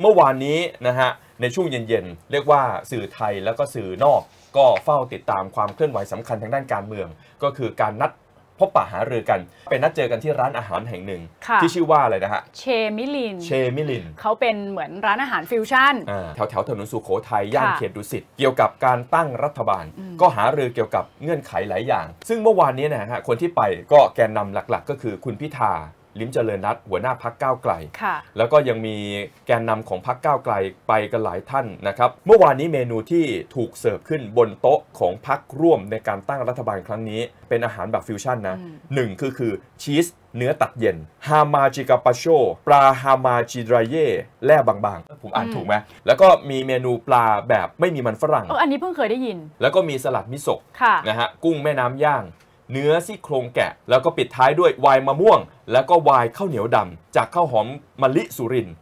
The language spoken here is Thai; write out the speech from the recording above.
เมื่อวานนี้นะฮะในช่วงเย็นๆ เรียกว่าสื่อไทยแล้วก็สื่อนอก ก็เฝ้าติดตามความเคลื่อนไหวสำคัญทางด้านการเมือง ก็คือการนัดพบปะหารือกัน เป็นนัดเจอกันที่ร้านอาหารแห่งหนึ่ง ที่ชื่อว่าอะไรนะฮะ เชมิลินเชมิลินเขาเป็นเหมือนร้านอาหารฟิวชั่นแถวแถวถนนสุโขทัยย่านเขตดุสิตเกี่ยวกับการตั้งรัฐบาล ก็หารือเกี่ยวกับเงื่อนไขหลายอย่าง ซึ่งเมื่อวานนี้นะฮะคนที่ไปก็แกนนำหลักๆ ก็คือคุณพิธาลิ้มเจริญนัตหัวหน้าพักก้าวไกลแล้วก็ยังมีแกนนำของพักก้าวไกลไปกันหลายท่านนะครับ เมื่อวานนี้เมนูที่ถูกเสิร์ฟขึ้นบนโต๊ะของพักร่วมในการตั้งรัฐบาลครั้งนี้ เป็นอาหารแบบฟิวชั่นนะหนึ่งคือคือชีสเนื้อตัดเย็น ฮามาจิกาปาโชปลาฮามาจิดราเย่แล่บางๆผมอ่านถูกไหมแล้วก็มีเมนูปลาแบบไม่มีมันฝรั่งอันนี้เพิ่งเคยได้ยิน แล้วก็มีสลัดมิโซะนะฮะกุ้งแม่น้ำย่างเนื้อซี่โครงแกะแล้วก็ปิดท้ายด้วยวายมะม่วง แล้วก็วายข้าวเหนียวดำจากข้าวหอมมะลิสุรินทร์